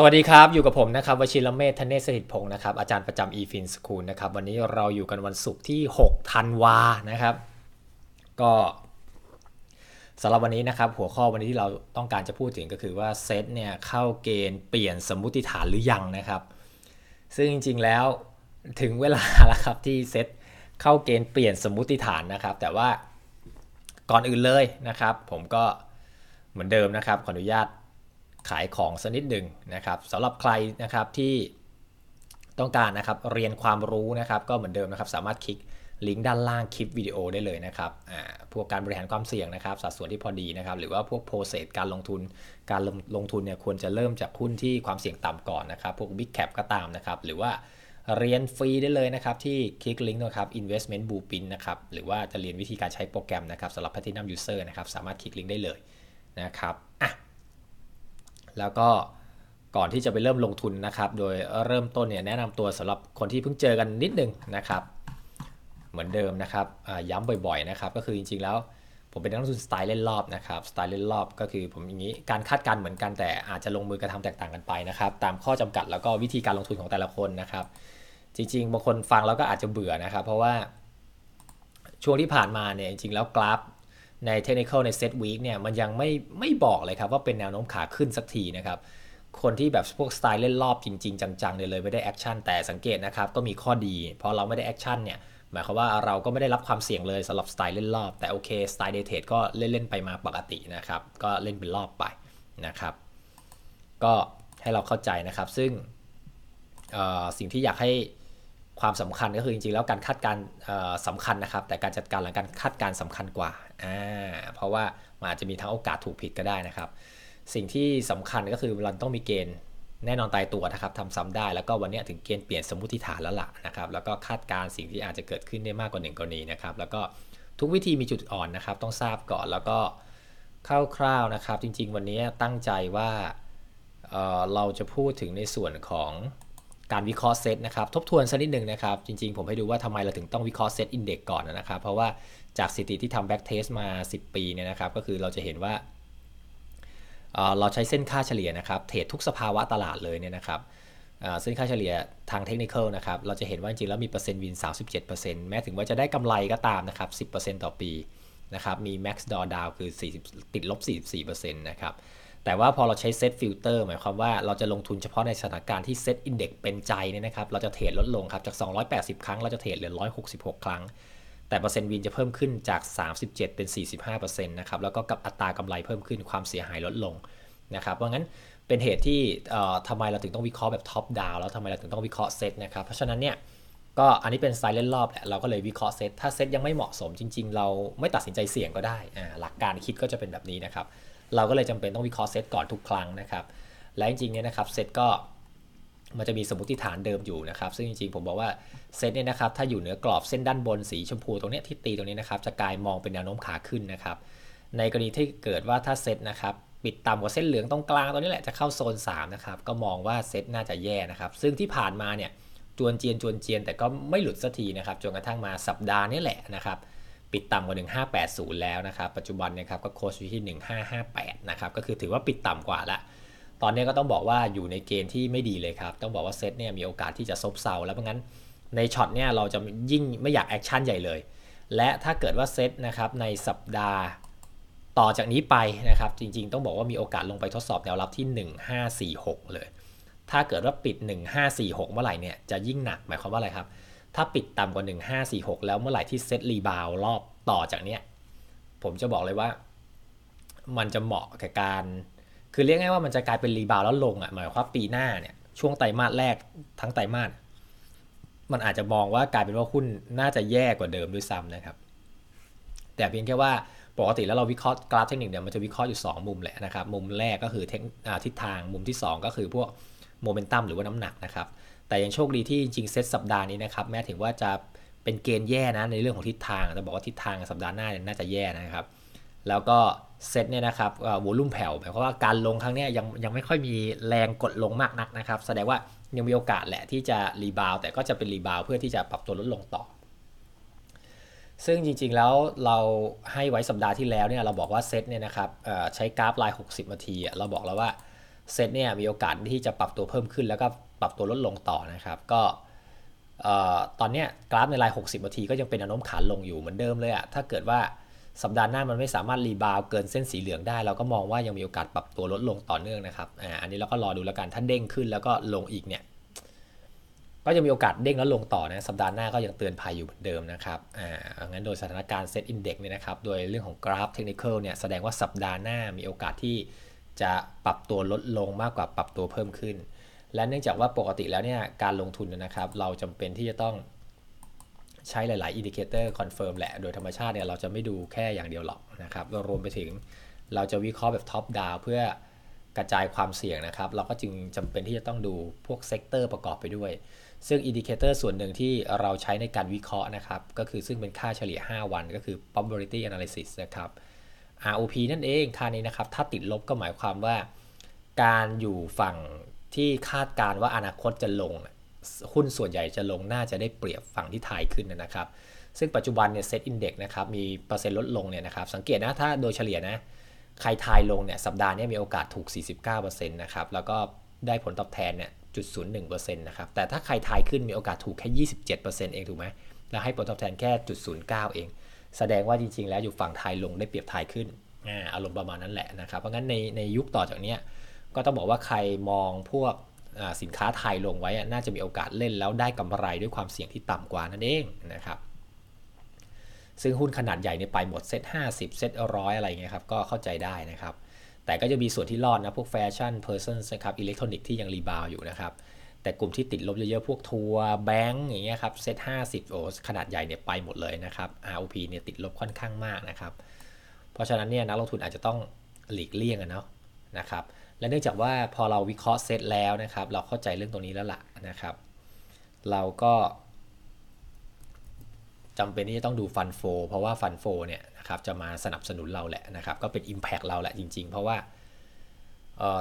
สวัสดีครับ อยู่กับผมนะครับวชิรเมธเนศสถิตพงศ์นะครับอาจารย์ประจำ eFin School นะครับวันนี้เราอยู่กันวันศุกร์ที่6ธันวานะครับ ก็สำหรับวันนี้นะครับ หัวข้อวันนี้ที่เราต้องการจะพูดถึงก็คือว่า เซตเนี่ย เข้าเกณฑ์เปลี่ยนสมมุติฐานหรือยังนะครับ ซึ่งจริง ๆแล้วถึงเวลาแล้วครับ ที่เซต เข้าเกณฑ์เปลี่ยนสมมุติฐานนะครับแต่ว่าก่อนอื่นเลยนะครับผมก็เหมือนเดิมนะครับขออนุญาตขายของสักนิดหนึ่งนะครับสำหรับใครนะครับที่ต้องการนะครับเรียนความรู้นะครับ ก็เหมือนเดิมนะครับ สามารถคลิกลิงก์ด้านล่างคลิปวิดีโอได้เลยนะครับพวกการบริหารความเสี่ยงนะครับ สัดส่วนที่พอดีนะครับ หรือว่าพวกโปรเซสการลงทุนการลงลงทุนเนี่ยควรจะเริ่มจากหุ้นที่ความเสี่ยงต่ำก่อนนะครับ พวกบิ๊กแคปก็ตามนะครับ หรือว่าเรียนฟรีได้เลยนะครับ ที่คลิกลิงก์นะครับ investment blueprint นะครับหรือว่าจะเรียนวิธีการใช้โปรแกรมนะครับสำหรับ platinum user นะครับ สามารถคลิกลิงก์ได้เลยนะครับแล้วก็ก่อนที่จะไปเริ่มลงทุนนะครับโดยเริ่มต้นเนี่ยแนะนำตัวสำหรับคนที่เพิ่งเจอกันนิดนึงนะครับเหมือนเดิมนะครับย้ำบ่อยๆนะครับ ก็คือจริง ๆแล้วผมเป็นนักลงทุนสไตล์เล่นรอบนะครับสไตล์เล่นรอบก็คือผมอย่างนี้การคาดการเหมือนกันแต่อาจจะลงมือกระทำแตกต่างกันไปนะครับ ตามข้อจำกัดแล้วก็วิธีการลงทุนของแต่ละคนนะครับ จริงๆ บางคนฟังแล้วก็อาจจะเบื่อนะครับ เพราะว่าช่วงที่ผ่านมาเนี่ยจริง ๆแล้วกราฟในเทคนิคอลในเซตวีคเนี่ยมันยังไม่ไม่บอกเลยครับว่าเป็นแนวโน้มขาขึ้นสักทีนะครับคนที่แบบพวกสไตล์เล่นรอบจริง ๆ จัง ๆเนี่ยเลยไม่ได้แอคชั่นแต่สังเกตนะครับก็มีข้อดี เพราะเราไม่ได้แอคชั่นเนี่ยหมายความว่าเราก็ไม่ได้รับความเสี่ยงเลยสำหรับสไตล์เล่นรอบแต่ โอเคสไตล์เดทเทดก็เล่นนไปมาปกตินะครับ ก็เล่นเป็นรอบไปนะครับ ก็ให้เราเข้าใจนะครับ ซึ่งสิ่งที่อยากให้ความสำคัญก็คือจริงๆแล้วการคาดการสำคัญนะครับแต่การจัดการหลังการคาดการสำคัญกว่าอ่าเพราะว่ามันอาจจะมีทั้งโอกาสถูกผิดก็ได้นะครับ สิ่งที่สำคัญก็คือเราต้องมีเกณฑ์แน่นอนตายตัวนะครับทำซ้ำได้แล้วก็วันนี้ถึงเกณฑ์เปลี่ยนสมมติฐานแล้วล่ะนะครับแล้วก็คาดการสิ่งที่อาจจะเกิดขึ้นได้มากกว่าหนึ่งกรณีนะครับแล้วก็ทุกวิธีมีจุดอ่อนนะครับต้องทราบก่อนแล้วก็คร่าวๆนะครับจริงๆ วันนี้ตั้งใจว่าเเราจะพูดถึงในส่วนของการวิเคราะห์เซตนะครับทบทวนสักนิดหนึ่งนะครับจริงๆผมให้ดูว่าทำไมเราถึงต้องวิเคราะห์เซตอินเด็กก่อนนะครับเพราะว่าจากสถิติที่ทำแบ็กเทสมา 10 ปีเนี่ยนะครับก็คือเราจะเห็นว่า เราใช้เส้นค่าเฉลี่ยนะครับ เทรดทุกสภาวะตลาดเลยเนี่ยนะครับเส้นค่าเฉลี่ยทางเทคนิคนะครับเราจะเห็นว่าจริงแล้วมีเปอร์เซ็นต์วิน37%แม้ถึงว่าจะได้กำไรก็ตามนะครับ10%ต่อปีนะครับมี max draw down คือ 40ติดลบ44%นะครับ แต่ว่าพอเราใช้เซตฟิลเตอร์หมายความว่า เราจะลงทุนเฉพาะในสถานการณ์ที่เซตอินเด็กซ์เป็นใจเนี่ยนะครับเราจะเทรดลดลงครับจาก 280 ครั้ง เราจะเทรดเหลือ166 ครั้งแต่เปอร์เซ็นต์วินจะเพิ่มขึ้นจาก37เป็น 45%นะครับแล้วก็กับอัตรากำไรเพิ่มขึ้นความเสียหายลดลงนะครับเพราะงั้นเป็นเหตุที่ทำไมเราถึงต้องวิเคราะห์แบบท็อปดาวแล้วทำไมเราถึงต้องวิเคราะห์เซตนะครับเพราะฉะนั้นเนี่ยก็อันนี้เป็นไซเลนรอบแหละ เราก็เลยวิเคราะห์เซตถ้าเซตยังไม่เหมาะสมจริง ๆ เราไม่ตัดสินใจเสี่ยงก็ได้ หลักการคิดก็จะเป็นแบบนี้นะครับ เราก็เลยจำเป็นต้องวิเคราะห์เซตก่อนทุกครั้งนะครับและจริงๆเนี่ยนะครับเซตก็มันจะมีสมมติฐานเดิมอยู่นะครับซึ่งจริงๆผมบอกว่าเซตเนี่ยนะครับถ้าอยู่เหนือกรอบเส้นด้านบนสีชมพูตรงนี้ที่ตีตรงนี้นะครับจะกลายมองเป็นแนวโน้มขาขึ้นนะครับในกรณีที่เกิดว่าถ้าเซตนะครับปิดต่ำกว่าเส้นเหลืองตรงกลางตรงนี้แหละจะเข้าโซน3นะครับก็มองว่าเซตน่าจะแย่นะครับซึ่งที่ผ่านมาเนี่ยจวนเจียนจวนเจียนแต่ก็ไม่หลุดสักทีนะครับจนกระทั่งมาสัปดาห์นี้แหละนะครับปิดต่ำกว่า 1580 แล้วนะครับปัจจุบันนะครับก็โคชอยู่ที่ 1558นะครับก็คือถือว่าปิดต่ำกว่าละตอนนี้ก็ต้องบอกว่าอยู่ในเกณฑ์ที่ไม่ดีเลยครับ ต้องบอกว่าเซตเนี่ยมีโอกาสที่จะซบเซาแล้วเพราะงั้นในช็อตเนี่ยเราจะยิ่งไม่อยากแอคชั่นใหญ่เลย และถ้าเกิดว่าเซตนะครับในสัปดาห์ต่อจากนี้ไปนะครับ จริงๆ ต้องบอกว่ามีโอกาสลงไปทดสอบแนวรับที่ 1546 เลย ถ้าเกิดว่าปิด 1546 เมื่อไหร่เนี่ยจะยิ่งหนักหมายความว่าอะไรครับ ถ้าปิดต่ำกว่า 1546 แล้วเมื่อไหร่ที่เซตรีบาวรอบต่อจากเนี้ยผมจะบอกเลยว่า มันจะเหมาะกับการคือเรียกง่ายว่ามันจะกลายเป็นรีบาวแล้วลงอะ่ะหมายความว่าปีหน้าเนี่ยช่วงไตรมาสแรกทั้งไตรมาสมันอาจจะมองว่ากลายเป็นว่าหุ้นน่าจะแย่กว่าเดิมด้วยซ้ำนะครับ แต่เพียงแค่ว่าปกติแล้วเราวิเคราะห์กราฟเทคนิคเนี่ยมันจะวิเคราะห์อยู่2มุมแหละนะครับ มุมแรกก็คือเทคทิศทางมุมที่ 2 ก็คือพวกโมเมนตัมหรือว่าน้ำหนักนะครับแต่ยังโชคดีที่จริงเซตสัปดาห์นี้นะครับแม้ถึงว่าจะเป็นเกณฑ์แย่นะในเรื่องของทิศทางแต่บอกว่าทิศทางสัปดาห์หน้าน่าจะแย่นะครับ แล้วก็เซตเนี่ยนะครับวอลุ่มแผ่วหมายความว่าการลงครั้งนี้ยังยังไม่ค่อยมีแรงกดลงมากนักนะครับ แสดงว่ายังมีโอกาสแหละที่จะรีบาวแต่ก็จะเป็นรีบาวเพื่อที่จะปรับตัวลดลงต่อ ซึ่งจริง ๆแล้วเราให้ไว้สัปดาห์ที่แล้วเนี่ยเราบอกว่าเซตเนี่ยนะครับใช้กราฟลาย60นาทีเราบอกแล้วว่าเซตเนี่ยมีโอกาสที่จะปรับตัวเพิ่มขึ้นแล้วก็ปรับตัวลดลงต่อนะครับ ก็ตอนนี้กราฟในลาย60นาทีก็ยังเป็นอนุมขาลงอยู่เหมือนเดิมเลยอะถ้าเกิดว่าสัปดาห์หน้ามันไม่สามารถรีบาวเกินเส้นสีเหลืองได้ เราก็มองว่ายังมีโอกาสปรับตัวลดลงต่อเนื่องนะครับ อ่าอันนี้เราก็รอดูแล้วกันถ้าเด้งขึ้นแล้วก็ลงอีกเนี่ย ก็จะมีโอกาสเด้งแล้วลงต่อนะสัปดาห์หน้าก็ยังเตือนภัยอยู่เหมือนเดิมนะครับ อ่างั้นโดยสถานการณ์เซตอินเด็กซ์เนี่ยนะครับ โดยเรื่องของกราฟเทคนิคเนี่ยแสดงว่าสัปดาห์หน้ามีโอกาสที่จะปรับตัวลดลงมากกว่าปรับตัวเพิ่มขึ้น และเนื่องจากว่าปกติแล้วเนี่ยการลงทุนนะครับ เราจำเป็นที่จะต้องใช้หลาย ๆ อินดิเคเตอร์คอนเฟิร์มแหละ โดยธรรมชาติเนี่ยเราจะไม่ดูแค่อย่างเดียวหรอกนะครับรวมไปถึงเราจะวิเคราะห์แบบท็อปดาวเพื่อกระจายความเสี่ยงนะครับ เราก็จึงจำเป็นที่จะต้องดูพวกเซกเตอร์ประกอบไปด้วย ซึ่งอินดิเคเตอร์ส่วนหนึ่งที่เราใช้ในการวิเคราะห์นะครับ ก็คือซึ่งเป็นค่าเฉลี่ย 5 วันก็คือ probability analysis นะครับ ROP นั่นเองค่านี้นะครับถ้าติดลบก็หมายความว่า การอยู่ฝั่งที่คาดการว่าอนาคตจะลงหุ้นส่วนใหญ่จะลง น่าจะได้เปรียบฝั่งที่ถ่ายขึ้นนะครับ ซึ่งปัจจุบันเนี่ยเซ็ตอินเด็กซ์นะครับ มีเปอร์เซ็นต์ลดลงเนี่ยนะครับ สังเกตนะ ถ้าโดยเฉลี่ยนะ ใครทายลงเนี่ย สัปดาห์นี้มีโอกาสถูก 49%นะครับ แล้วก็ได้ผลตอบแทนเนี่ยจุดศูนย์หนึ่งเปอร์เซ็นต์นะครับ แต่ถ้าใครทายขึ้นมีโอกาสถูกแค่ยี่สิบเจ็ดเปอร์เซ็นต์เอง ถูกไหมแล้วให้ผลตอบแทนแค่จุดศูนย์เก้าเอง แสดงว่าจริง ๆ แล้วอยู่ฝั่งทายลง ได้เปรียบทายขึ้นอารมณ์ประมาณนั้นแหละนะครับเพราะงั้นในในยุคต่อจากนี้ก็ต้องบอกว่าใครมองพวกสินค้าไทยลงไว้น่าจะมีโอกาสเล่นแล้วได้กำไรด้วยความเสี่ยงที่ต่ำกว่านั่นเองนะครับซึ่งหุ้นขนาดใหญ่เนี่ยไปหมดเซ็ต50เซ็ตร้อยอะไรเงี้ยครับก็เข้าใจได้นะครับแต่ก็จะมีส่วนที่รอดนะ พวกแฟชั่นเพอร์เซนต์นะครับอิเล็กทรอนิกส์ที่ยังรีบาวอยู่นะครับ แต่กลุ่มที่ติดลบเยอะๆ พวกทัวร์แบงก์อย่างเงี้ยครับเซ็ตห้าสิบโอขนาดใหญ่เนี่ยไปหมดเลยนะครับ ROP เนี่ยติดลบค่อนข้างมากนะครับ เพราะฉะนั้นเนี่ยนักลงทุนอาจจะต้องหลีกเลี่ยงนะเนาะนะครับและเนื่องจากว่าพอเราวิเคราะห์เซตแล้วนะครับ เราเข้าใจเรื่องตรงนี้แล้วล่ะนะครับ เราก็จำเป็นที่จะต้องดูฟันโฟเพราะว่าฟันโฟเนี่ยนะครับจะมาสนับสนุนเราแหละนะครับ ก็เป็น Impact เราแหละจริง ๆ เพราะว่า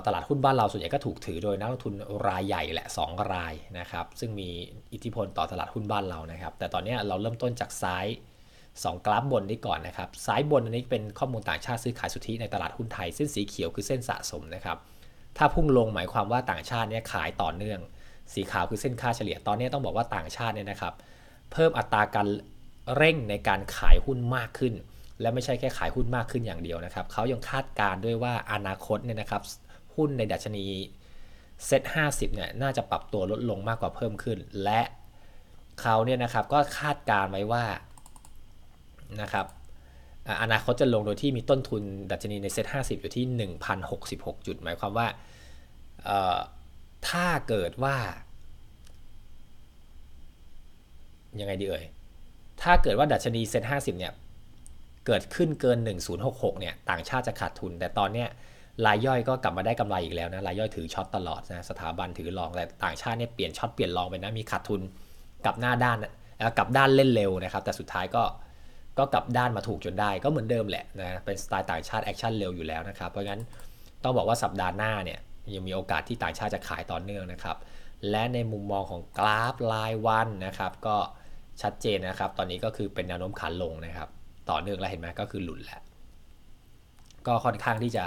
ตลาดหุ้นบ้านเราส่วนใหญ่ก็ถูกถือโดยนักลงทุนรายใหญ่แหละ 2 รายนะครับ ซึ่งมีอิทธิพลต่อตลาดหุ้นบ้านเรานะครับ แต่ตอนนี้เราเริ่มต้นจากซ้าย2กราฟบนนี้ก่อนนะครับ ซ้ายบนอันนี้เป็นข้อมูลต่างชาติซื้อขายสุทธิในตลาดหุ้นไทย เส้นสีเขียวคือเส้นสะสมนะครับ ถ้าพุ่งลงหมายความว่าต่างชาติเนี่ยขายต่อเนื่อง สีขาวคือเส้นค่าเฉลี่ย ตอนนี้ต้องบอกว่าต่างชาติเนี่ยนะครับ เพิ่มอัตราการเร่งในการขายหุ้นมากขึ้น และไม่ใช่แค่ขายหุ้นมากขึ้นอย่างเดียวนะครับ เขายังคาดการด้วยว่าอนาคตเนี่ยนะครับ หุ้นในดัชนีเซ็ตห้าสิบเนี่ยน่าจะปรับตัวลดลงมากกว่าเพิ่มขึ้น และเขาเนี่ยนะครับก็คาดการไว้ว่านะครับอนาคตจะลงโดยที่มีต้นทุนดัชนีในเซ็ตห้อยู่ที่ 1,066 จุดหมายความว่าถ้าเกิดว่า ยังไงดีเอ่ย ถ้าเกิดว่าดัชนีเซ็ตห้เนี่ย เกิดขึ้นเกิน 1066 เนี่ย ต่างชาติจะขาดทุน แต่ตอนเนี้ยรายย่อยก็กลับมาได้กำไรอีกแล้วนะรายย่อยถือช็อตตลอดนะสถาบันถือรองแต่ต่างชาติเนี่ยเปลี่ยนช็อตเปลี่ยนรองไปนะมีขาดทุนกับหน้าด้านกับด้านเล่นเร็วนะครับแต่สุดท้ายก็ก็กลับด้านมาถูกจนได้ก็เหมือนเดิมแหละนะเป็นสไตล์ต่างชาติแอคชั่นเร็วอยู่แล้วนะครับเพราะงั้นต้องบอกว่าสัปดาห์หน้าเนี่ยยังมีโอกาสที่ต่างชาติจะขายต่อเนื่องนะครับ และในมุมมองของกราฟรายวันนะครับก็ชัดเจนนะครับ ตอนนี้ก็คือเป็นแนวโน้มขาลงนะครับต่อเนื่องแล้วเห็นไหมก็คือหลุดแล้ว ก็ค่อนข้างที่จะ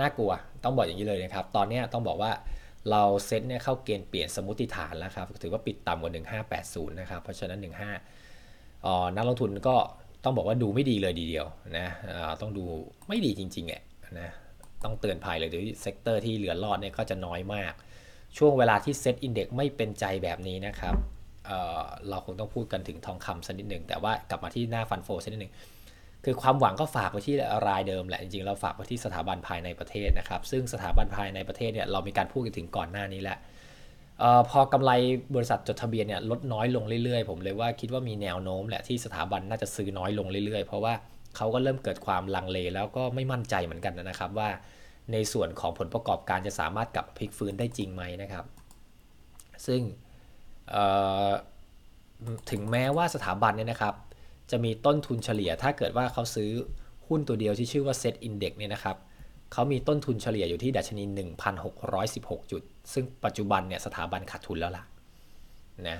น่ากลัวต้องบอกอย่างนี้เลยนะครับ ตอนนี้ต้องบอกว่าเราเซ็ตเนี่ยเข้าเกณฑ์เปลี่ยนสมมติฐานแล้วครับ ถือว่าปิดต่ำกว่า 1580 นะครับเพราะฉะนั้น 15 นักลงทุนก็ต้องบอกว่าดูไม่ดีเลยดีเดียวนะต้องดูไม่ดีจริงๆแหละนะต้องเตือนภัยเลยด้วยเซกเตอร์ที่เหลือรอดเนี่ยก็จะน้อยมาก ช่วงเวลาที่เซ็ตอินเด็กไม่เป็นใจแบบนี้นะครับเเราคงต้องพูดกันถึงทองคำสักนิดหนึ่ง แต่ว่ากลับมาที่หน้าฟันโฟสักนิดหนึ่งคือความหวังก็ฝากไปที่รายเดิมแหละ จริงๆ เราฝากไปที่สถาบันภายในประเทศนะครับซึ่งสถาบันภายในประเทศเนี่ยเรามีการพูดกันถึงก่อนหน้านี้แล้วออพอกำไรบริษัทจดทะเบียนเนี่ยลดน้อยลงเรื่อยๆ ผมเลยว่าคิดว่ามีแนวโน้มแหละที่สถาบันน่าจะซื้อน้อยลงเรื่อยๆ เพราะว่าเขาก็เริ่มเกิดความลังเลแล้วก็ไม่มั่นใจเหมือนกันนะครับ ว่าในส่วนของผลประกอบการจะสามารถกลับพลิกฟื้นได้จริงไหมนะครับ ซึ่งถึงแม้ว่าสถาบันเนี่ยนะครับจะมีต้นทุนเฉลี่ยถ้าเกิดว่าเขาซื้อหุ้นตัวเดียวที่ชื่อว่าเซินเด็กซ์เนี่ยนะครับเขามีต้นทุนเฉลี่ยอยู่ที่ดัชนี1,616จุดซึ่งปัจจุบันเนี่ยสถาบันขาดทุนแล้วล่ะนะ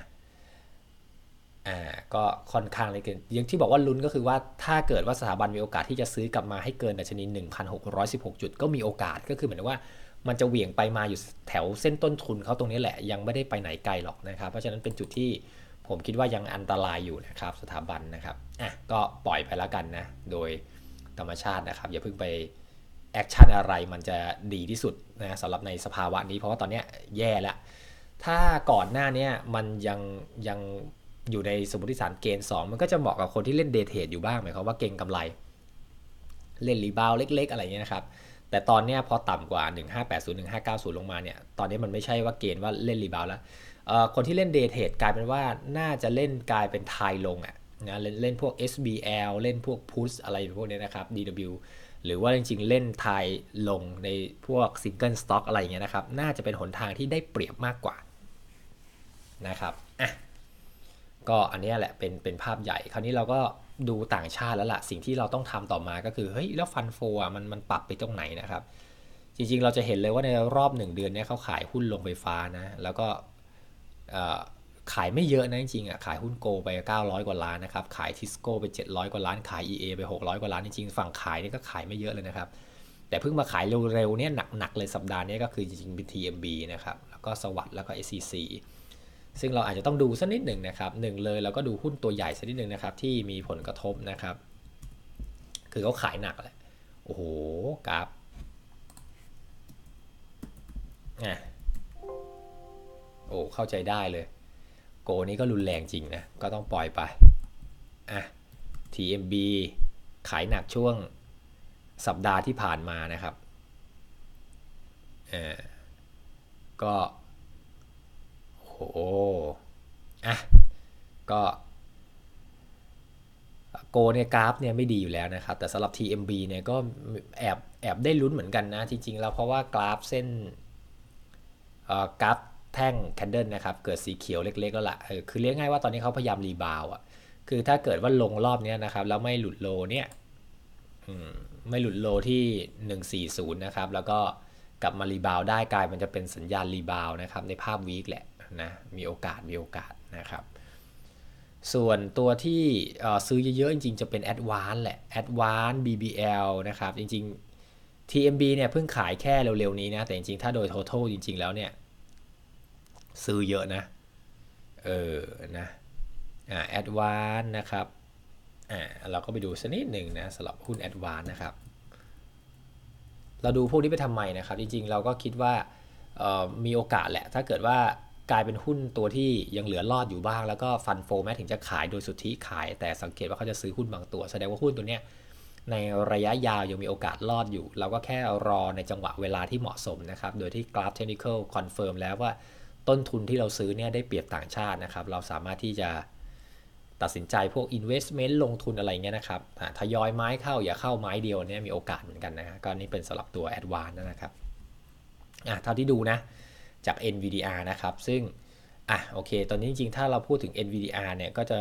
อ่าก็ค่อนข้างเลยเกินอย่างที่บอกว่าลุ้นก็คือว่าถ้าเกิดว่าสถาบันมีโอกาสที่จะซื้อกลับมาให้เกินดัชนี 1,616 จุดก็มีโอกาส ก็คือเหมือนว่ามันจะเหวี่ยงไปมาอยู่แถวเส้นต้นทุนเขาตรงนี้แหละ ยังไม่ได้ไปไหนไกลหรอกนะครับ เพราะฉะนั้นเป็นจุดที่ผมคิดว่ายังอันตรายอยู่นะครับสถาบันนะครับอ่ะก็ปล่อยไปแล้วกันนะโดยธรรมชาตินะครับอย่าเพิ่งไปแอคชั่นอะไรมันจะดีที่สุดนะสำหรับในสภาวะนี้เพราะว่าตอนนี้แย่แล้ว ถ้าก่อนหน้านี้มันยังยังอยู่ในสมมติฐานเกณฑ์2มันก็จะเหมาะกับคนที่เล่นเดทเทรดอยู่บ้างหมายความว่าเก่งกำไร เล่นรีบาวเล็กๆ อะไรเงี้ยนะครับ แต่ตอนนี้พอต่ำกว่า 1580 1590 ลงมาเนี่ยตอนนี้มันไม่ใช่ว่าเกณฑ์ว่าเล่นรีบาวแล้วคนที่เล่นเดทเทรดกลายเป็นว่าน่าจะเล่นกลายเป็นทายลงอะ่ะนะเล่นเล่นพวก SBL เล่นพวกพุชอะไรพวกนี้นะครับ DW หรือว่า จริง ๆเล่นไทยลงในพวก ซิงเกิลสต็อกอะไรอย่างเงี้ยนะครับ น่าจะเป็น หน ทางที่ได้เปรียบมากกว่านะครับอ่ะก็อันนี้แหละ เป็น เป็นภาพใหญ่ คราวนี้เราก็ดูต่างชาติ แล้วละ่ะสิ่งที่เราต้องทำต่อมา ก็คือ เฮ้ย แล้ว ฟันโฟอ่ะมัน มันปรับไปตรงไหนนะครับ จริงๆเราจะเห็นเลยว่าในรอบหนึ่งเดือนเนี้ยเขาขายหุ้นลงไฟฟ้านะ แล้วก็ขายไม่เยอะนะจริงๆอ่ะขายหุ้นโกไป 900กว่าล้านนะครับขายทิสโก้ไป700กว่าล้าน ขาย EA ไป 600กว่าล้าน จริงๆฝั่งขายนี่ก็ขายไม่เยอะเลยนะครับ แต่เพิ่งมาขายเร็วๆเนี่ยหนักๆเลยสัปดาห์นี้ก็คือจริงๆเป็น TMB นะครับ แล้วก็สวัสด์แล้วก็ SCC ซึ่งเราอาจจะต้องดูสักนิดหนึ่งนะครับหนึ่งเลยเราก็ดูหุ้นตัวใหญ่สักนิดหนึ่งนะครับ ที่มีผลกระทบนะครับ คือเขาขายหนักแหละโอ้โหกราฟอ่ะโอ้เข้าใจได้เลยโกนี้ก็รุนแรงจริงนะก็ต้องปล่อยไป อ่ะ TMB ขายหนักช่วงสัปดาห์ที่ผ่านมานะครับอ่ก็ โหอ่ะ ก็โกเนี่ยกราฟเนี่ยไม่ดีอยู่แล้วนะครับ แต่สำหรับ TMB เนี่ยก็แอบ แอบได้ลุ้นเหมือนกันนะ จริง ๆ แล้วเพราะว่ากราฟเส้นกราฟแท่งแคนเดิลนะครับ เกิดสีเขียวเล็ก ๆ แล้วละ่ะคือเรียกง่ายว่าตอนนี้เขาพยายามรีบาวอ่ะ คือถ้าเกิดว่าลงรอบนี้นะครับ แล้วไม่หลุดโลเนี่ยไม่หลุดโลที่ 140 นะครับ แล้วก็กลับมารีบาวได้กลายมันจะเป็นสัญญาณรีบาวนะครับ ในภาพวีคแหละนะ มีโอกาส มีโอกาสนะครับ ส่วนตัวที่ซื้อเยอะ ๆจริงๆจะเป็นแอดวานแหละ แอดวาน BBL นะครับ จริง ๆ TMB เนี่ยเพิ่งขายแค่เร็วๆนี้นะ แต่จริงๆถ้าโดย total จริง ๆแล้วเนี่ยซื้อเยอะนะ เออ นะ อ่า แอดวานนะครับ อ่า เราก็ไปดูสักนิดหนึ่งนะสำหรับหุ้นแอดวานนะครับ เราดูพวกนี้ไปทำไมนะครับ จริงๆ เราก็คิดว่า มีโอกาสแหละ ถ้าเกิดว่ากลายเป็นหุ้นตัวที่ยังเหลือรอดอยู่บ้าง แล้วก็ฟันโฟแม้ถึงจะขายโดยสุทธิขาย แต่สังเกตว่าเขาจะซื้อหุ้นบางตัวแสดงว่าหุ้นตัวเนี้ย ในระยะยาวยังมีโอกาสรอดอยู่ เราก็แค่รอในจังหวะเวลาที่เหมาะสมนะครับ โดยที่กราฟเทคนิคอลคอนเฟิร์มแล้วว่าต้นทุนที่เราซื้อเนี่ยได้เปรียบต่างชาตินะครับ เราสามารถที่จะตัดสินใจพวก investment ลงทุนอะไรเงี้ยนะครับทยอยไม้เข้าอย่าเข้าไม้เดียวเนี่ยมีโอกาสเหมือนกันนะก็นี่เป็นสำหรับตัว a d v a n c e นะครับอ่ะเท่าที่ดูนะจาก NVDR นะครับ ซึ่ง อ่ะโอเค ตอนนี้จริงๆถ้าเราพูดถึง NVDR เนี่ยก็จะ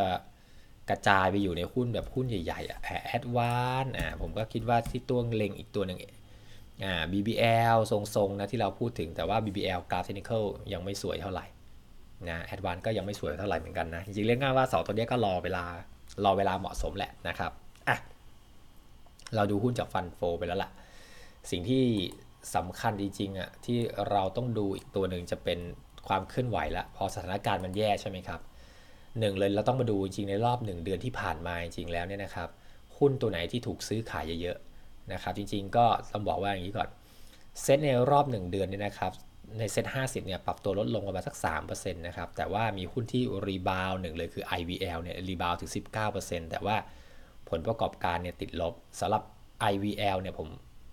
กระจายไปอยู่ในหุ้นแบบหุ้นใหญ่ๆอ่ะแอดวานอ่ะผมก็คิดว่าที่ตัวเล็งอีกตัวหนึ่ง่า BBL ทรงๆนะที่เราพูดถึงแต่ว่า BBL กราฟเทคนิคยังไม่สวยเท่าไหร่นะแอดวานก็ยังไม่สวยเท่าไหร่เหมือนกันนะ จริงๆ เรียกง่ายว่า 2 ตัวนี้ก็รอเวลา รอเวลาเหมาะสมแหละนะครับ อ่ะ เราดูหุ้นจากฟันโฟไปแล้วล่ะ สิ่งที่สำคัญจริงๆอ่ะที่เราต้องดูอีกตัวหนึ่งจะเป็นความเคลื่อนไหวละพอสถานการณ์มันแย่ใช่ไหมครับหนึ่งเลยเราต้องมาดูจริงในรอบหนึ่งเดือนที่ผ่านมาจริงแล้วเนี่ยนะครับหุ้นตัวไหนที่ถูกซื้อขายเยอะนะครับจริงๆก็ต้องบอกว่าอย่างนี้ก่อน เซ็ตในรอบ 1 เดือนเนี่นะครับในเซ็ต50เนี่ยปรับตัวลดลงประมาณสัก3%นะครับ แต่ว่ามีหุ้นที่รีบาวหนึ่งเลยคือ IVL เนี่ยรีบาวถึง 19%แต่ว่าผลประกอบการเนี่ยติดลบสำหรับ IVL เนี่ยผม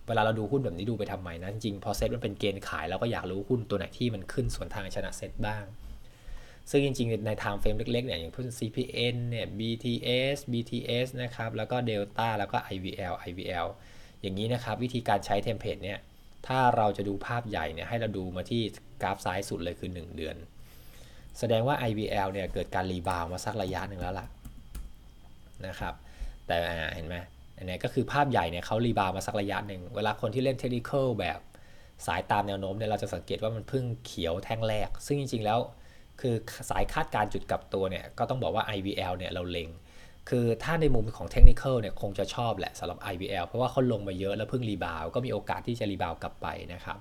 เวลาเราดูหุ้นแบบนี้ดูไปทำไมนะ จริงพอเซ็ตมันเป็นเกณฑ์ขายเราก็อยากรู้หุ้นตัวไหนที่มันขึ้นส่วนทางชนะเซ็ตบ้าง ซึ่งจริงๆในไทม์เฟรมเล็กๆเนี่ยอย่างพวกน CPN เนี่ย BTS BTS นะครับ แล้วก็ Delta แล้วก็ IVL IVL อย่างนี้นะครับ วิธีการใช้เทมเพลตเนี่ยถ้าเราจะดูภาพใหญ่เนี่ยให้เราดูมาที่กราฟซ้ายสุดเลยคือ 1 เดือน แสดงว่า IVL เนี่ยเกิดการรีบาวมาสักระยะหนึ่งแล้วล่ะนะครับแต่เห็นไหมอันนี้ก็คือภาพใหญ่เนี่ยเขารีบาวมาสักระยะหนึ่งเวลาคนที่เล่นเทคนิคแบบสายตามแนวโน้มเนี่ยเราจะสังเกตว่ามันพึ่งเขียวแท่งแรก ซึ่งจริงๆแล้วคือสายคาดการจุดกลับตัวเนี่ยก็ต้องบอกว่า IVL เนี่ยเราเล็งคือถ้าในมุมของเทคนิคเนี่ยคงจะชอบแหละสำหรับ IBL เพราะว่าเขาลงมาเยอะแล้วเพิ่งรีบาวก็มีโอกาสที่จะรีบาวกลับไปนะครับ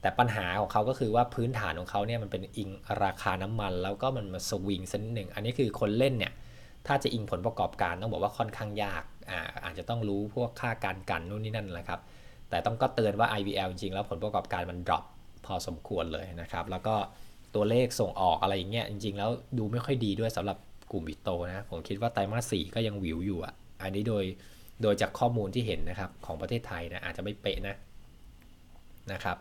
แต่ปัญหาของเขาก็คือว่าพื้นฐานของเขาเนี่ยมันเป็นอิงราคาน้ำมันแล้วก็มันมาสวิงสักนิดหนึ่ง อันนี้คือคนเล่นเนี่ย ถ้าจะอิงผลประกอบการต้องบอกว่าค่อนข้างยาก อาอาจจะต้องรู้พวกค่าการกันนู่นนี่นั่นแหละครับแต่ต้องก็เตือนว่า IVL จริงๆแล้วผลประกอบการมันดรอปพอสมควรเลยนะครับแล้วก็ตัวเลขส่งออกอะไรอย่างเงี้ยจริงๆ แล้วดูไม่ค่อยดีด้วยสำหรับกลุ่มบิตโตนะผมคิดว่าไตรมาสสี่ก็ยังวิวอยู่อ่ะ อันนี้โดยโดยจากข้อมูลที่เห็นนะครับของประเทศไทยนะอาจจะไม่เป๊ะนะนะครับ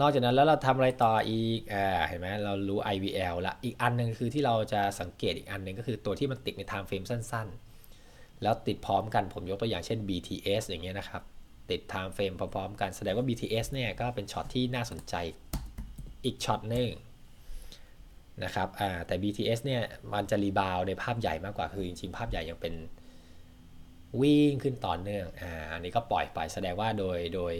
นอกจากนั้นแล้วเราทำอะไรต่ออีกอ่าเห็นไหมเรารู้ IVL ละอีกอันหนึ่งคือที่เราจะสังเกตอีกอันหนึ่งก็คือตัวที่มันติดในไทม์เฟรมสั้นๆ แล้วติดพร้อมกันผมยกตัวอย่างเช่น BTS อย่างเงี้ยนะครับติดไทม์เฟรมพร้อมๆกันแสดงว่า BTS เนี่ยก็เป็นช็อตที่น่าสนใจอีกช็อตหนึ่งนะครับ แต่ BTS เนี่ย มันจะรีบาวในภาพใหญ่มากกว่า คือจริงๆ ภาพใหญ่ยังเป็นวิ่งขึ้นต่อเนื่องออันนี้ก็ปล่อยไป แสดงว่าโดยโดย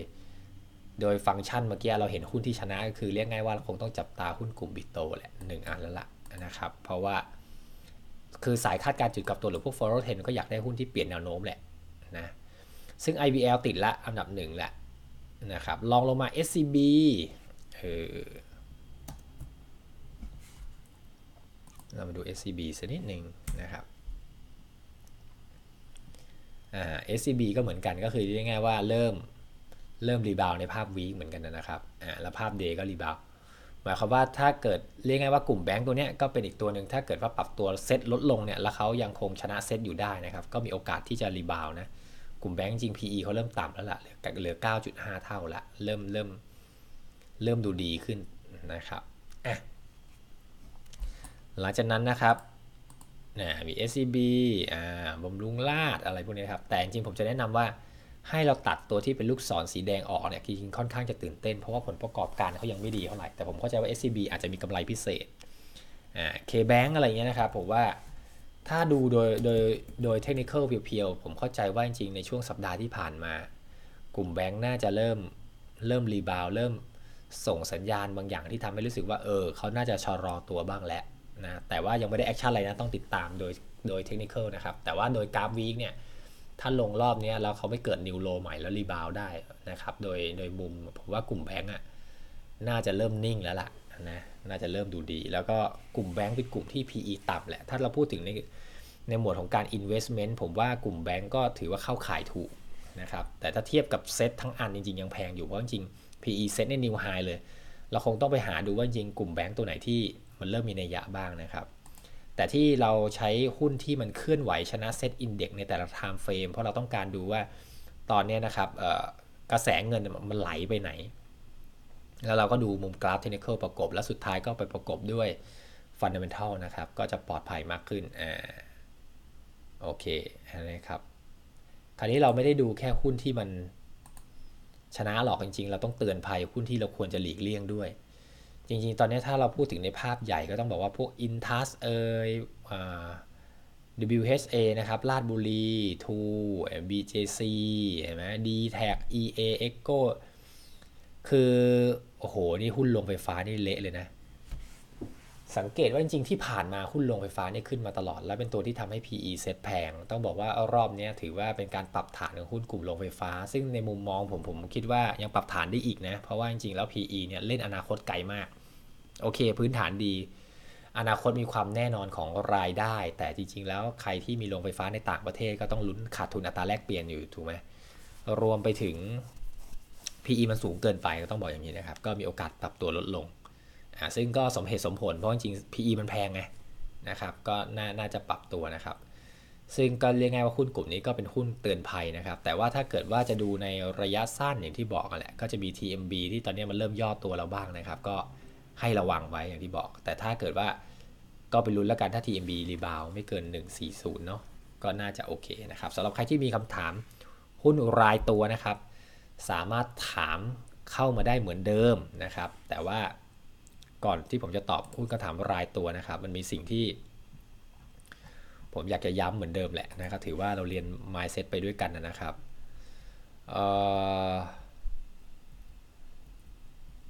โดยฟังก์ชันเมื่อกี้เราเห็นหุ้นที่ชนะก็คือเรียกง่ายว่าเราคงต้องจับตาหุ้นกลุ่มบิโตแหละหนึ่งอันแล้วล่ะนะครับ เพราะว่าคือสายคาดการจุดกับตัวหรือพวกฟอร์เร t r e ก็อยากได้หุ้นที่เปลี่ยนแนวโน้มแหละนะ ซึ่ง IBL ติดละอันดับหนึ่งแหละนะครับ ลองลงมา SCB เออเรามาดู SCB สักนิดหนึ่งนะครับ SCB ก็เหมือนกันก็คือเรียกง่ายว่าเริ่ม เริ่มรีบาวในภาพวีคเหมือนกันนะครับอ่าแล้วภาพเดย์ก็รีบาวหมายความว่าถ้าเกิด เรียกง่ายว่ากลุ่มแบงก์ตัวนี้ก็เป็นอีกตัวหนึ่งถ้าเกิดว่าปรับตัวเซตลดลงเนี่ย แล้วเขายังคงชนะเซตอยู่ได้นะครับ ก็มีโอกาสที่จะรีบาวนะ กลุ่มแบงก์จริง PE เขาเริ่มต่ำแล้วล่ะเหลือเก้าจุดห้าเท่าละเริ่มเริ่มเริ่มดูดีขึ้นนะครับอ่ะหลังจากนั้นนะครับนะมี SCB อ่าบำรุงลาดอะไรพวกนี้ครับ แต่จริงผมจะแนะนำว่าให้เราตัดตัวที่เป็นลูกศรสีแดงออกเนี่ย จริงค่อนข้างจะตื่นเต้น เพราะว่าผลประกอบการเขายังไม่ดีเท่าไหร่ แต่ผมเข้าใจว่า SCB อาจจะมีกำไรพิเศษอ่า KBank อะไรเงี้ยนะครับ ผมว่าถ้าดูโดยโดยโดยเทคนิคยลเพียวผมเข้าใจว่าจริงในช่วงสัปดาห์ที่ผ่านมา กลุ่มแบงก์น่าจะเริ่มเริ่มรีบาวเริ่มส่งสัญญาณบางอย่างที่ทำให้รู้สึกว่า เออเขาน่าจะชะลอตัวบ้างแล้วนะแต่ว่ายังไม่ได้แอคชั่นอะไรนะต้องติดตามโดยโดยเทคนิคนะครับ แต่ว่าโดยกราฟวีคเนี่ย ถ้าลงรอบนี้แล้วเขาไม่เกิดนิวโลใหม่แล้วรีบาวได้นะครับโดยโดยมุมผมว่ากลุ่มแบงก์อ่ะน่าจะเริ่มนิ่งแล้วล่ะนะน่าจะเริ่มดูดี แล้วก็กลุ่มแบงก์เป็นกลุ่มที่ PE ต่ำแหละ ถ้าเราพูดถึงในในหมวดของการ investment ผมว่ากลุ่มแบงก์ก็ถือว่าเข้าขายถูกนะครับแต่ถ้าเทียบกับเซ็ตทั้งอัน จริง ๆยังแพงอยู่เพราะจริง PE เซ็ตในนิวไฮเลยเราคงต้องไปหาดูว่าจริงกลุ่มแบงก์ตัวไหนที่มันเริ่มมีนัยยะบ้างนะครับ แต่ที่เราใช้หุ้นที่มันเคลื่อนไหวชนะเซตอินเด็กในแต่ละไทม์เฟรม เพราะเราต้องการดูว่าตอนนี้นะครับกระแสเงินมันไหลไปไหน แล้วเราก็ดูมุมกราฟเทคนิคประกบและสุดท้ายก็ไปประกบด้วยฟันเดเมนทัลนะครับ ก็จะปลอดภัยมากขึ้นอโอเค นะครับคราวนี้เราไม่ได้ดูแค่หุ้นที่มันชนะหรอกจริงๆ เราต้องเตือนภัย หุ้นที่เราควรจะหลีกเลี่ยงด้วยจริงๆ ตอนนี้ถ้าเราพูดถึงในภาพใหญ่ก็ต้องบอกว่าพวก Intas เอ่ย WHA นะครับ ลาดบุรีท o BJC เห็นไหม d t a g EA Echo คือ โอ้โห นี่หุ้นลงไฟฟ้านี่เละเลยนะสังเกตว่าจริงๆที่ผ่านมาหุ้นโรงไฟฟ้าเนี่ยขึ้นมาตลอด และเป็นตัวที่ทำให้ PE เซ็ตแพง ต้องบอกว่ารอบนี้ถือว่าเป็นการปรับฐานของหุ้นกลุ่มโรงไฟฟ้า ซึ่งในมุมมองผมผมคิดว่ายังปรับฐานได้อีกนะเพราะว่าจริงๆแล้ว PE เนี่ยเล่นอนาคตไกลมาก โอเคพื้นฐานดี อนาคตมีความแน่นอนของรายได้ แต่จริงๆแล้วใครที่มีโรงไฟฟ้าในต่างประเทศก็ต้องลุ้นขาดทุนอัตราแลกเปลี่ยนอยู่ถูกไหมรวมไปถึง PE มันสูงเกินไปก็ต้องบอกอย่างนี้นะครับก็มีโอกาสปรับตัวลดลง่าซึ่งก็สมเหตุสมผลเพราะจริง PE มันแพงไงนะครับก็น่าน่าจะปรับตัวนะครับ ซึ่งก็เรียกง่ายว่าหุ้นกลุ่มนี้ก็เป็นหุ้นเตือนภัยนะครับ แต่ว่าถ้าเกิดว่าจะดูในระยะสั้นอย่างที่บอกกันแหละก็จะมี TMB ที่ตอนนี้มันเริ่มย่อตัวเราบ้างนะครับ ก็ให้ระวังไว้ อย่างที่บอก แต่ถ้าเกิดว่า ก็ไปลุ้นแล้วกัน ถ้า TMB รีบาวไม่เกิน 140เนาะก็น่าจะโอเคนะครับสำหรับใครที่มีคำถามหุ้นรายตัวนะครับสามารถถามเข้ามาได้เหมือนเดิมนะครับ แต่ว่าก่อนที่ผมจะตอบคุณก็ถามรายตัวนะครับ มันมีสิ่งที่ผมอยากจะย้ำเหมือนเดิมแหละนะครับ ถือว่าเราเรียน mindset ไปด้วยกันนะครับ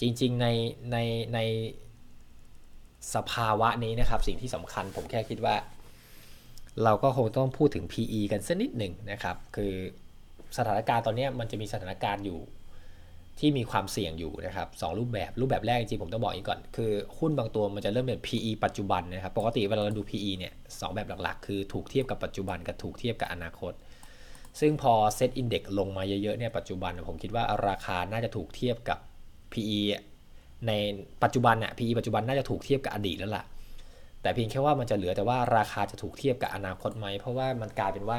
จริงๆในในในสภาวะนี้นะครับ สิ่งที่สำคัญผมแค่คิดว่า เราก็คงต้องพูดถึง PE กันสักนิดหนึ่งนะครับ คือสถานการณ์ตอนนี้มันจะมีสถานการณ์อยู่ที่มีความเสี่ยงอยู่นะครับสรูปแบบรูปแบบแรกจริงผมต้องบอกอีกก่อนคือ หุ้นบางตัวมันจะเริ่มเป็น PE ปัจจุบันนะครับปกติเวลาเราดู PE เนี่ยสแบบหลักๆ คือถูกเทียบกับปัจจุบันกับถูกเทียบกับอนาคต ซึ่งพอเซ็ตอินเด็กลงมาเยอะๆเนี่ยปัจจุบันผมคิดว่าราคาน่าจะถูกเทียบกับ PE ในปัจจุบันน่ย PE ปัจจุบันน่าจะถูกเทียบกับอดีตแล้วล่ะแต่เพียงแค่ว่ามันจะเหลือแต่ว่าราคาจะถูกเทียบกับอนาคตไหมเพราะว่ามันกลายเป็นว่า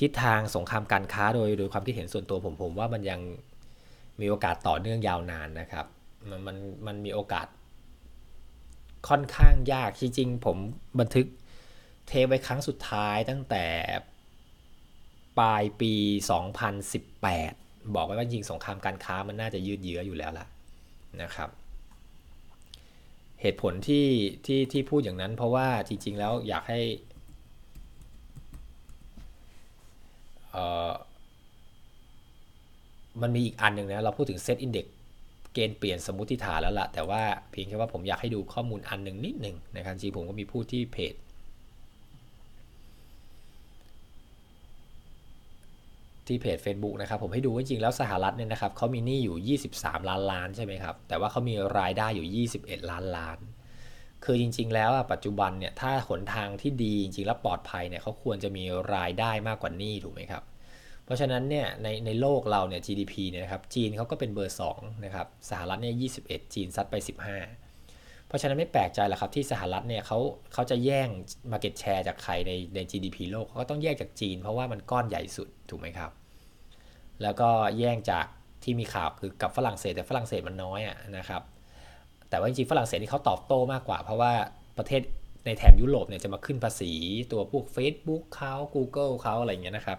ทิศทางสงครามการค้าโดยโดยความคิดเห็นส่วนตัวผมผมว่ามันยังมีโอกาสต่อเนื่องยาวนานนะครับ มันมันมันมีโอกาสค่อนข้างยากจริงๆ ผมบันทึกเทไว้ครั้งสุดท้ายตั้งแต่ปลายปี 2018 บอกไว้ว่ายิงสงครามการค้ามันน่าจะยืดเยื้ออยู่แล้วล่ะนะครับ เหตุผลที่ที่ที่พูดอย่างนั้น เพราะว่าจริงๆแล้วอยากให้มันมีอีกอันหนึ่งนะเราพูดถึงเซตอินเด็กเกณฑ์เปลี่ยนสมมติฐานแล้วละ่ะแต่ว่าเพียงแค่ว่าผมอยากให้ดูข้อมูลอันหนึ่งนิดหนึ่งนะครับจริงผมก็มีพูดที่เพจที่เพจ a c e b o o k นะครับผมให้ดูว่าจริงแล้วสหรัฐเนี่ยนะครับเขามีหนี้อยู่ 23 ล้านล้านใช่ไหมครับ แต่ว่าเขามีรายได้อยู่ 21 ล้านล้านคือจริง ๆแล้วปัจจุบันเนี่ยถ้าหนทางที่ดี จริง ๆ แล้วปลอดภัยเนี่ยเขาควรจะมีรายได้มากกว่านี้ถูกไหมครับ เพราะฉะนั้นเนี่ยในในโลกเราเนี่ย GDP เนี่ยนะครับจีนเขาก็เป็นเบอร์ 2 นะครับ สหรัฐเนี่ย21 จีนซัดไป 15 เพราะฉะนั้นไม่แปลกใจหรอกครับที่สหรัฐเนี่ยเขาเขาจะแย่ง Market Share จากใครในใน GDP โลกเขาก็ต้องแย่งจากจีนเพราะว่ามันก้อนใหญ่สุดถูกไหมครับ แล้วก็แย่งจากที่มีข่าวคือกับฝรั่งเศสแต่ฝรั่งเศสมันน้อยอะนะครับแต่ว่าจริงๆฝรั่งเศสที่เขาตอบโต้มากกว่า เพราะว่าประเทศในแถบยุโรปเนี่ยจะมาขึ้นภาษี ตัวพวก Facebook เขา Google เขาอะไรอย่างเงี้ยนะครับ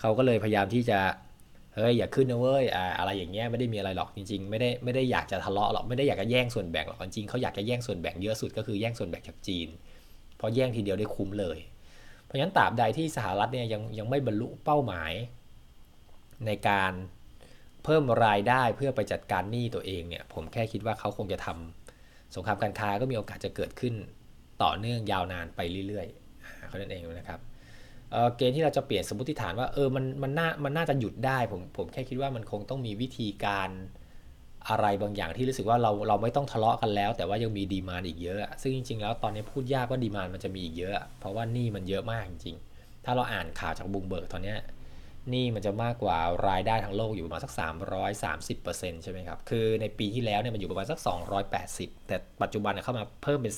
เขาก็เลยพยายามที่จะเฮ้ยอย่าขึ้นนะเว้ยออะไรอย่างเงี้ยไม่ได้มีอะไรหรอกจริง ๆ ไม่ได้ไม่ได้อยากจะทะเลาะหรอกไม่ได้อยากจะแย่งส่วนแบ่งหรอกจริงเขาอยากจะแย่งส่วนแบ่งเยอะสุด ก็คือแย่งส่วนแบ่งจากจีน เพราะแย่งทีเดียวได้คุ้มเลย เพราะฉะนั้นตราบใดที่สหรัฐเนี่ยยังยังไม่บรรลุเป้าหมายในการเพิ่มรายได้เพื่อไปจัดการหนี้ตัวเองเนี่ยผมแค่คิดว่าเขาคงจะทำสงครามการค้าก็มีโอกาสจะเกิดขึ้นต่อเนื่องยาวนานไปเรื่อยๆเขาเล่นเองนะครับเกณฑ์ที่เราจะเปลี่ยนสมมติฐานว่าเออมันมันน่ามันน่าจะหยุดได้ผมผมแค่คิดว่ามันคงต้องมีวิธีการอะไรบางอย่างที่รู้สึกว่าเราเราไม่ต้องทะเลาะกันแล้ว แต่ว่ายังมีดีมานอีกเยอะ ซึ่งจริงๆแล้วตอนนี้พูดยากว่าดีมานมันจะมีอีกเยอะเพราะว่านี่มันเยอะมากจริง ๆ ถ้าเราอ่านข่าวจากบุงเบิร์กตอนนี้นี่มันจะมากกว่ารายได้ทั้งโลกอยู่ประมาณสัก 330%ใช่ไหมครับ คือในปีที่แล้วเนี่ยมันอยู่ประมาณสัก 280 แต่ปัจจุบันเข้ามาเพิ่มเป็น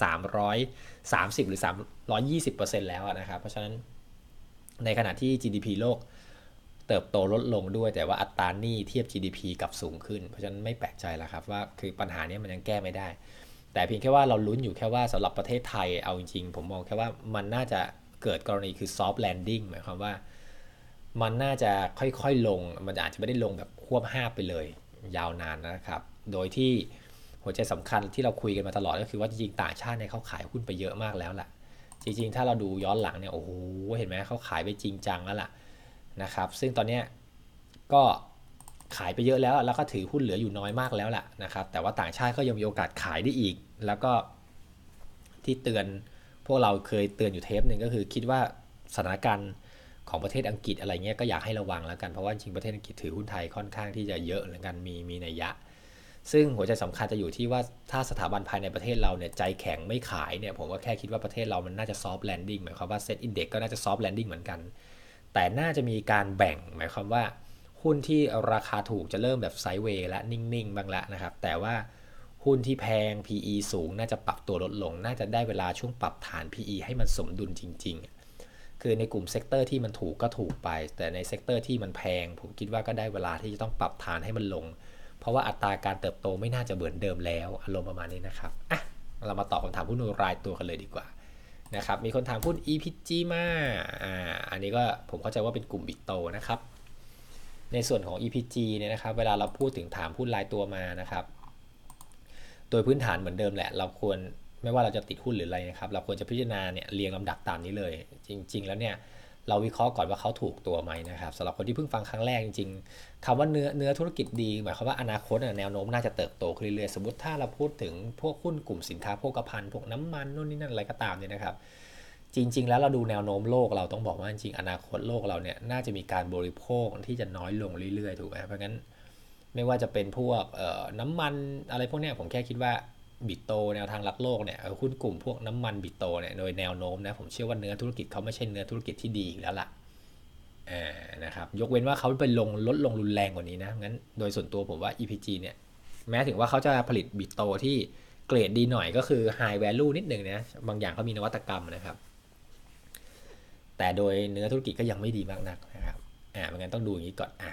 330 หรือ 320%แล้วนะครับ เพราะฉะนั้นในขณะที่ GDP โลกเติบโตลดลงด้วยแต่ว่าอัตราหนี้เทียบ GDP กับสูงขึ้น เพราะฉะนั้นไม่แปลกใจแล้วครับ ว่าคือปัญหานี้มันยังแก้ไม่ได้ แต่เพียงแค่ว่าเราลุ้นอยู่แค่ว่าสำหรับประเทศไทยเอาจริงๆผมมองแค่ว่ามันน่าจะเกิดกรณีคือซอฟต์แลนดิ g หมายความว่ามันน่าจะค่อยๆลง มันอาจจะไม่ได้ลงแบบควบห้าไปเลยยาวนานนะครับ โดยที่หัวใจสำคัญที่เราคุยกันมาตลอด ก็คือว่าจริงๆ ต่างชาติเนี่ยเขาขายหุ้นไปเยอะมากแล้วล่ะ จริงๆ ถ้าเราดูย้อนหลังเนี่ยโอ้โหเห็นไหมเขาขายไปจริงจังแล้วล่ะนะครับ ซึ่งตอนเนี้ก็ขายไปเยอะแล้ว แล้วก็ถือหุ้นเหลืออยู่น้อยมากแล้วล่ะนะครับ แต่ว่าต่างชาติก็ยังมีโอกาสขายได้อีก แล้วก็ที่เตือน พวกเราเคยเตือนอยู่เทปหนึ่งก็คือคิดว่าสถานการณ์ของประเทศอังกฤษอะไรเงี้ยก็อยากให้ระวังแล้วกัน เพราะว่าจริงประเทศอังกฤษถือหุ้นไทยค่อนข้างที่จะเยอะเหมือนกันมีมีนัยยะ ซึ่งหัวใจสำคัญจะอยู่ที่ว่าถ้าสถาบันภายในประเทศเราเนี่ยใจแข็งไม่ขายเนี่ยผมก็แค่คิดว่าประเทศเรามันน่าจะซอฟต์แลนดิ้งหมายความว่าเซ็ตอินเด็กก็น่าจะซอฟต์แลนดิ้งเหมือนกัน แต่น่าจะมีการแบ่งหมายความว่า หุ้นที่ราคาถูกจะเริ่มแบบไซด์เวย์และนิ่งๆบ้างละนะครับแต่ว่าหุ้นที่แพง PE สูงน่าจะปรับตัวลดลง น่าจะได้เวลาช่วงปรับฐาน PE ให้มันสมดุลจริง ๆคือในกลุ่มเซกเตอร์ที่มันถูกก็ถูกไป แต่ในเซกเตอร์ที่มันแพง ผมคิดว่าก็ได้เวลาที่จะต้องปรับฐานให้มันลง เพราะว่าอัตราการเติบโตไม่น่าจะเหมือนเดิมแล้วอารมณ์ประมาณนี้นะครับ อ่ะ เรามาตอบคำถามหุ้นรายตัวกันเลยดีกว่า นะครับ มีคนถามหุ้น EPG มาอ่าอันนี้ก็ผมเข้าใจว่าเป็นกลุ่มบิตโตนะครับ ในส่วนของ EPG เนี่ยนะครับเวลาเราพูดถึงถามหุ้นรายตัวมานะครับ โดยพื้นฐานเหมือนเดิมแหละเราควรไม่ว่าเราจะติดหุ้นหรืออะไรนะครับ เราควรจะพิจารณาเนี่ยเรียงลำดับตามนี้เลย จริง ๆแล้วเนี่ย เราวิเคราะห์ก่อนว่าเขาถูกตัวไหมนะครับ สำหรับคนที่เพิ่งฟังครั้งแรกจริงๆคำว่าเนื้อเนื้อธุรกิจดี หมายความว่าอนาคตแนวโน้มน่าจะเติบโตขึ้นเรื่อยๆ สมมติถ้าเราพูดถึงพวกหุ้นกลุ่มสินค้าโภคภัณฑ์พวกน้ำมันนู่นนี่นั่นอะไรก็ตามเนี่ยนะครับจริง ๆ แล้วเราดูแนวโน้มโลกเราต้องบอกว่าจริงอนาคตโลกเราเนี่ยน่าจะมีการบริโภคที่จะน้อยลงเรื่อยๆถูกไหมเพราะงั้นไม่ว่าจะเป็นพวกน้ำมันอะไรพวกนี้ผมแค่คิดว่าบิตโตแนวทางรักโลกเนี่ยหุ้นกลุ่มพวกน้ำมันบิตโตเนี่ย โดยแนวโน้มนะ ผมเชื่อว่าเนื้อธุรกิจเขาไม่ใช่เนื้อธุรกิจที่ดีแล้วล่ะนะครับ ยกเว้นว่าเขาไปลงลดลงรุนแรงกว่านี้นะงั้น โดยส่วนตัวผมว่า EPG เนี่ย แม้ถึงว่าเขาจะผลิตบิตโตที่เกรดดีหน่อย ก็คือ high value นิดหนึ่งนะบางอย่างเขามีนวัตกรรมนะครับ แต่โดยเนื้อธุรกิจก็ยังไม่ดีมากนักนะครับอ่าเพราะงั้นต้องดูอย่างนี้ก่อนอ่ะ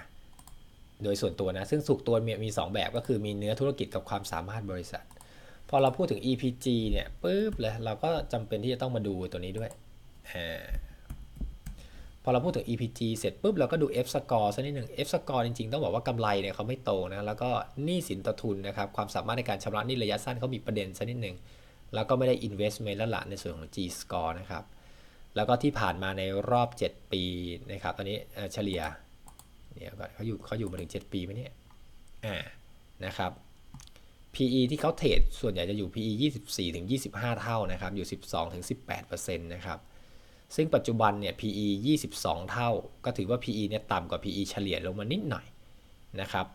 โดยส่วนตัวนะ ซึ่งสุกตัวมีมีสองแบบ ก็คือมีเนื้อธุรกิจกับความสามารถบริษัทพอเราพูดถึง EPG เนี่ย ปุ๊บเลย เราก็จำเป็นที่จะต้องมาดูตัวนี้ด้วยอพอเราพูดถึง EPG เสร็จ ปุ๊บ เราก็ดู F score สักนิดหนึ่ง F score จริง ๆต้องบอกว่ากำไรเนี่ยเขาไม่โตนะ แล้วก็หนี้สินต่อทุนนะครับ ความสามารถในการชำระหนี้ระยะสั้นเขามีประเด็นสักนิดหนึ่ง แล้วก็ไม่ได้ investment ละละในส่วนของ G score นะครับ แล้วก็ที่ผ่านมาในรอบ 7 ปีนะครับตอนนี้เฉลี่ยเนี่ยเขาอยู่เขาอยู่มาถึง7ปีไหมเนี่ย อ่า นะครับ PE ที่เขาเทรดส่วนใหญ่จะอยู่ PE 24 ถึงเท่านะครับ อยู่ 12 ถึง 18%นะครับ ซึ่งปัจจุบันเนี่ย PE 22 เท่าก็ถือว่า PE เนี่ยต่ำกว่า PE เฉลี่ยลงมานิดหน่อยนะครับ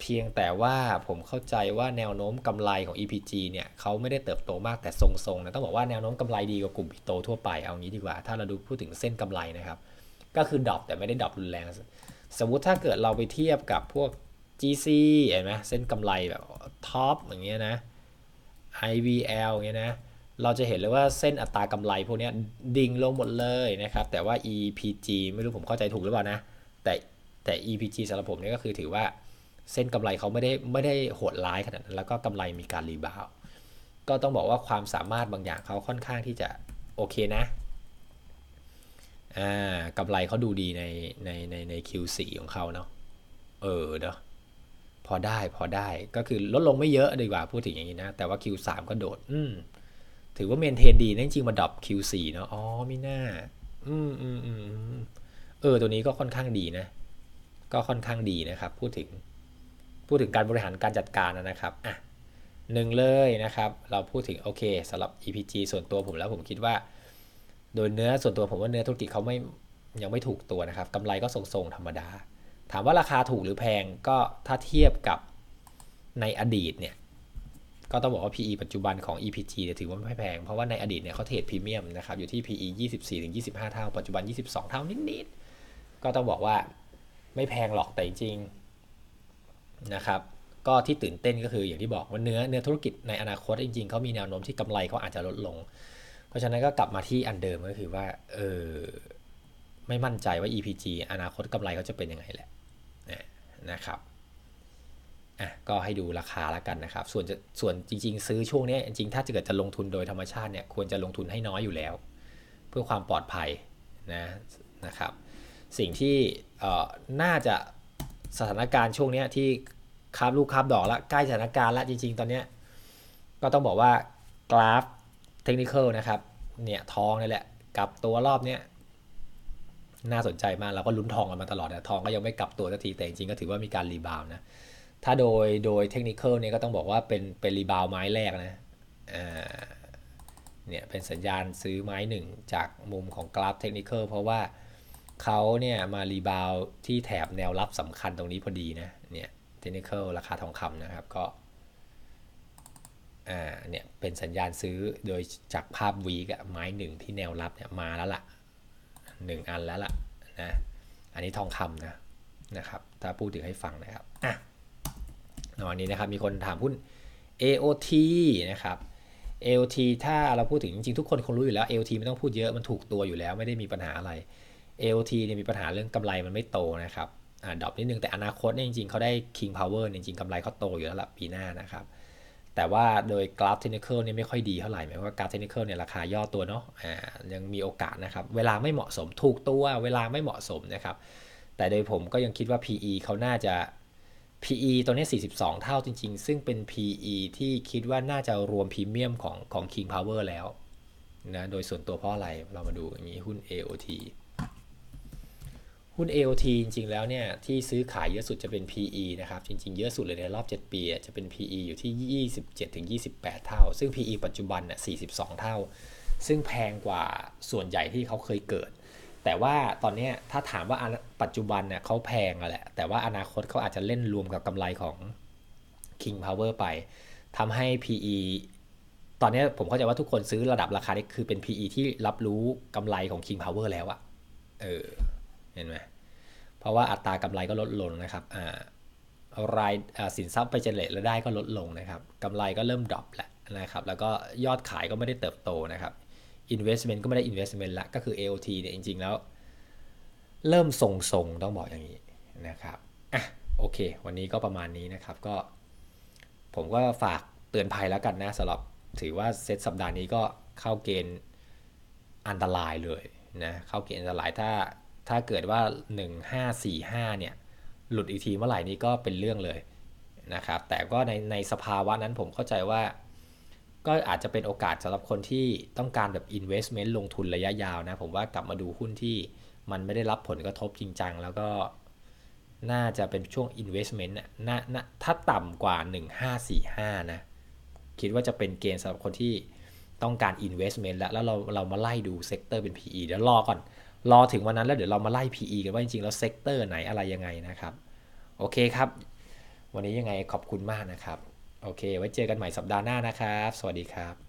เพียงแต่ว่าผมเข้าใจว่าแนวโน้มกำไรของ EPG เนี่ยเขาไม่ได้เติบโตมากแต่ทรงๆนะต้องบอกว่าแนวโน้มกำไรดีกว่ากลุ่มปิโตทั่วไป เอางี้ดีกว่าถ้าเราดูพูดถึงเส้นกำไรนะครับก็คือดรอปแต่ไม่ได้ดรอปรุนแรงสมมติถ้าเกิดเราไปเทียบกับพวก GC เห็นไหมเส้นกำไรแบบท็อปอย่างเงี้ยนะ IVL เงี้ยนะ เราจะเห็นเลยว่าเส้นอัตรากำไรพวกนี้ดิ่งลงหมดเลยนะครับ แต่ว่า EPG ไม่รู้ผมเข้าใจถูกหรือเปล่านะ แต่แต่ EPG สำหรับผมเนี่ยก็คือถือว่าเส้นกำไรเขาไม่ได้ไม่ได้โหดร้ายขนาดนั้น แล้วก็กำไรมีการรีบาวก็ต้องบอกว่าความสามารถบางอย่างเขาค่อนข้างที่จะโอเคนะ อ่ากำไรเขาดูดีในในในใน Q4 ของเขาเนาะ เออเนาะพอได้พอได้ก็คือลดลงไม่เยอะดีกว่าพูดถึงอย่างนี้นะ แต่ว่า Q3 ก็โดดอืถือว่าเมนเทนดีนะจริงมาดรอป Q4 เนาะอ๋อมีหน้าอืมอืมอืมเออ ตัวนี้ก็ค่อนข้างดีนะ ก็ค่อนข้างดีนะครับ พูดถึง พูดถึงการบริหารการจัดการนะครับอ่ะหนึ่งเลยนะครับ เราพูดถึงโอเคสำหรับ EPG ส่วนตัวผมแล้วผมคิดว่า โดยเนื้อส่วนตัวผมว่าเนื้อธุรกิจเขาไม่ยังไม่ถูกตัวนะครับกำไรก็ทรงๆธรรมดาถามว่าราคาถูกหรือแพงก็ถ้าเทียบกับในอดีตเนี่ยก็ต้องบอกว่า PE ปัจจุบันของ EPG ถือว่าไม่แพงเพราะว่าในอดีตเนี่ยเขาเทรดพรีเมียมนะครับอยู่ที่ PE 24-25เท่า ปัจจุบัน 22 เท่านิดๆก็ต้องบอกว่าไม่แพงหรอกแต่จริงนะครับก็ที่ตื่นเต้นก็คืออย่างที่บอกว่าเนื้อเนื้อธุรกิจในอนาคต จริงๆ เขามีแนวโน้มที่กำไรเขาอาจจะลดลง เพราะฉะนั้นก็กลับมาที่อันเดิมก็คือว่าเออไม่มั่นใจว่า EPG อนาคตกำไรเขาจะเป็นยังไงแหละนะครับ อ่ะ ก็ให้ดูราคาละกันนะครับ ส่วนจะส่วนจริงๆซื้อช่วงนี้จริงๆถ้าเกิดจะลงทุนโดยธรรมชาติเนี่ยควรจะลงทุนให้น้อยอยู่แล้ว เพื่อความปลอดภัยนะนะครับสิ่งที่น่าจะสถานการณ์ช่วงนี้ที่คาบลูกคาบดอกละใกล้สถานการณ์ละจริงๆตอนนี้ก็ต้องบอกว่ากราฟเทคนิคนะครับเนี่ยทองนี่แหละกับตัวรอบเนี้ยน่าสนใจมากเราก็ลุ้นทองกันมาตลอดแต่ทองก็ยังไม่กลับตัวสักทีแต่จริงๆก็ถือว่ามีการรีบาวนะ ถ้าโดยโดยเทคนิคเนี่ยก็ต้องบอกว่าเป็นเป็นรีบาวไม้แรกนะเนี่ยเป็นสัญญาณซื้อไม้หนึ่งจากมุมของกราฟเทคนิคเพราะว่าเขาเนี่ยมารีบาวที่แถบแนวรับสำคัญตรงนี้พอดีนะเนี่ยเทคนิคราคาทองคำนะครับก็อ่าเนี่ยเป็นสัญญาณซื้อโดยจากภาพวีกไม้หนึ่งที่แนวรับเนี่ยมาแล้วละ่ะหนึ่งอันแล้วล่ะนะอันนี้ทองคำนะนะครับถ้าพูดถึงให้ฟังนะครับอ่ะนอนนี้นะครับมีคนถามหุ้น AOT นะครับ AOT ถ้าเราพูดถึงจริงๆทุกคนคงรู้อยู่แล้ว AOT ไม่ต้องพูดเยอะมันถูกตัวอยู่แล้วไม่ได้มีปัญหาอะไร AOT เนี่ยมีปัญหาเรื่องกำไรมันไม่โตนะครับอ่าดรอปนิดนึงแต่อนาคตเนี่ยจริงๆเขาได้ King Power จริงๆกำไรเขาโตอยู่แล้วล่ะปีหน้านะครับแต่ว่าโดยกราฟเทคนิคเนี่ยไม่ค่อยดีเท่าไหร่หมายว่ากราฟเทคนิคเนี่ยราคาย่อตัวเนาะอ่ายังมีโอกาสนะครับ เวลาไม่เหมาะสมถูกตัวเวลาไม่เหมาะสมนะครับ แต่โดยผมก็ยังคิดว่า PE เขาน่าจะ PE ตัวนี้ 42 เท่าจริงๆ ซึ่งเป็น PE ที่คิดว่าน่าจะรวมพรีเมียมของของ King Power แล้วนะโดยส่วนตัวเพราะอะไรเรามาดูอย่างนี้หุ้น AOT หุ้น AOT จริงๆ แล้วเนี่ยที่ซื้อขายเยอะสุดจะเป็น PE นะครับ จริง ๆ เยอะสุดเลยในรอบ 7 ปีจะเป็น PE อยู่ที่ 27-28 เท่า ซึ่ง PE ปัจจุบันน่ะ42 เท่า ซึ่งแพงกว่าส่วนใหญ่ที่เขาเคยเกิด แต่ว่าตอนนี้ถ้าถามว่าปัจจุบันเน่ยเขาแพงแหละแต่ว่าอนาคตเขาอาจจะเล่นรวมกับกำไรของ King Power ไปทำให้ PE ตอนนี้ผมเข้าใจว่าทุกคนซื้อระดับราคานี้คือเป็น PE ที่รับรู้กำไรของ King Power แล้วอะเออเห็นไหม เพราะว่าอัตรากำไรก็ลดลงนะครับอ่ารายสินทรัพย์ไปเจเลตล้วได้ก็ลดลงนะครับ กำไรก็เริ่มดรอปแล้วนะครับ แล้วก็ยอดขายก็ไม่ได้เติบโตนะครับ investment ก็ไม่ได้ investment ละก็คือ AOT เนี่ยจริง ๆ แล้ว เริ่มทรงๆ ต้องบอกอย่างนี้นะครับอ่ะโอเค วันนี้ก็ประมาณนี้นะครับ ก็ผมก็ฝากเตือนภัยแล้วกันนะสำหรับถือว่าเซตสัปดาห์นี้ก็เข้าเกณฑ์อันตรายเลยนะเข้าเกณฑ์อันตรายถ้าถ้าเกิดว่า 1545 เนี่ย หลุดอีกทีเมื่อไหร่นี้ก็เป็นเรื่องเลยนะครับ แต่ก็ในในสภาวะนั้นผมเข้าใจว่า ก็อาจจะเป็นโอกาสสำหรับคนที่ต้องการแบบ investment ลงทุนระยะยาวนะ ผมว่ากลับมาดูหุ้นที่มันไม่ได้รับผลกระทบจริงจังแล้วก็ น่าจะเป็นช่วง investment นะนะนะถ้าต่ำกว่า 1545 นะ คิดว่าจะเป็นเกณฑ์สำหรับคนที่ต้องการ investment แล้ว แล้วเราเรามาไล่ดูเซกเตอร์เป็น PE เดี๋ยวรอก่อนรอถึงวันนั้นแล้วเดี๋ยวเรามาไล่ PE กันว่าจริงๆ แล้วเซกเตอร์ไหนอะไรยังไงนะครับ โอเคครับ วันนี้ยังไงขอบคุณมากนะครับ โอเค ไว้เจอกันใหม่สัปดาห์หน้านะครับ สวัสดีครับ